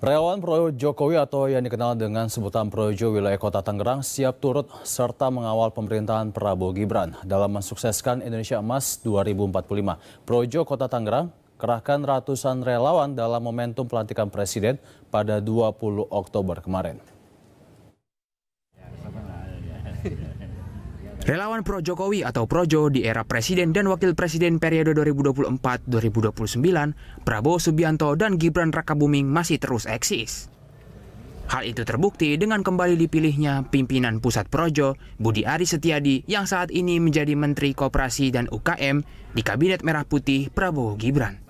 Relawan Projo Jokowi atau yang dikenal dengan sebutan Projo wilayah kota Tangerang siap turut serta mengawal pemerintahan Prabowo Gibran dalam mensukseskan Indonesia Emas 2045. Projo kota Tangerang kerahkan ratusan relawan dalam momentum pelantikan presiden pada 20 Oktober kemarin. Relawan Pro Jokowi atau Projo di era Presiden dan Wakil Presiden periode 2024-2029, Prabowo Subianto dan Gibran Rakabuming masih terus eksis. Hal itu terbukti dengan kembali dipilihnya pimpinan pusat Projo, Budi Ari Setiadi yang saat ini menjadi Menteri Koperasi dan UKM di Kabinet Merah Putih Prabowo Gibran.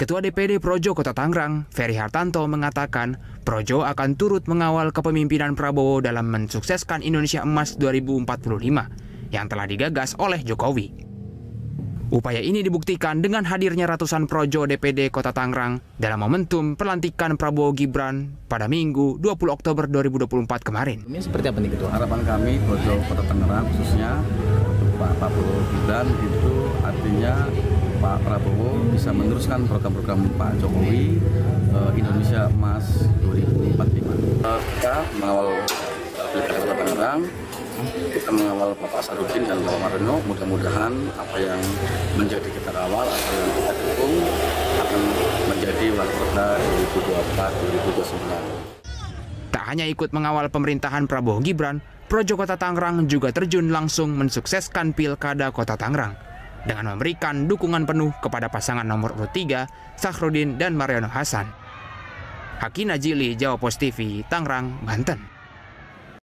Ketua DPD Projo Kota Tangerang, Ferry Hartanto mengatakan, Projo akan turut mengawal kepemimpinan Prabowo dalam mensukseskan Indonesia Emas 2045 yang telah digagas oleh Jokowi. Upaya ini dibuktikan dengan hadirnya ratusan Projo DPD Kota Tangerang dalam momentum pelantikan Prabowo Gibran pada Minggu 20 Oktober 2024 kemarin. Ini seperti apa nih Ketua? Harapan kami Projo Kota Tangerang khususnya Pak Prabowo Gibran itu artinya Pak Prabowo bisa meneruskan program-program Pak Jokowi uh, Indonesia Emas 2045. Eh, kita mengawal eh, pilkada Kota Tangerang, kita mengawal Bapak Sarudin dan Bapak Mareno. Mudah-mudahan apa yang menjadi kita awal atau yang kita dukung akan menjadi wali kota 2024-2029. Tak hanya ikut mengawal pemerintahan Prabowo Gibran, Projo Kota Tangerang juga terjun langsung mensukseskan Pilkada Kota Tangerang dengan memberikan dukungan penuh kepada pasangan nomor urut 3, Sahrudin dan Mariano Hasan. Hakim Najili, Jawa Post TV, Tangerang, Banten.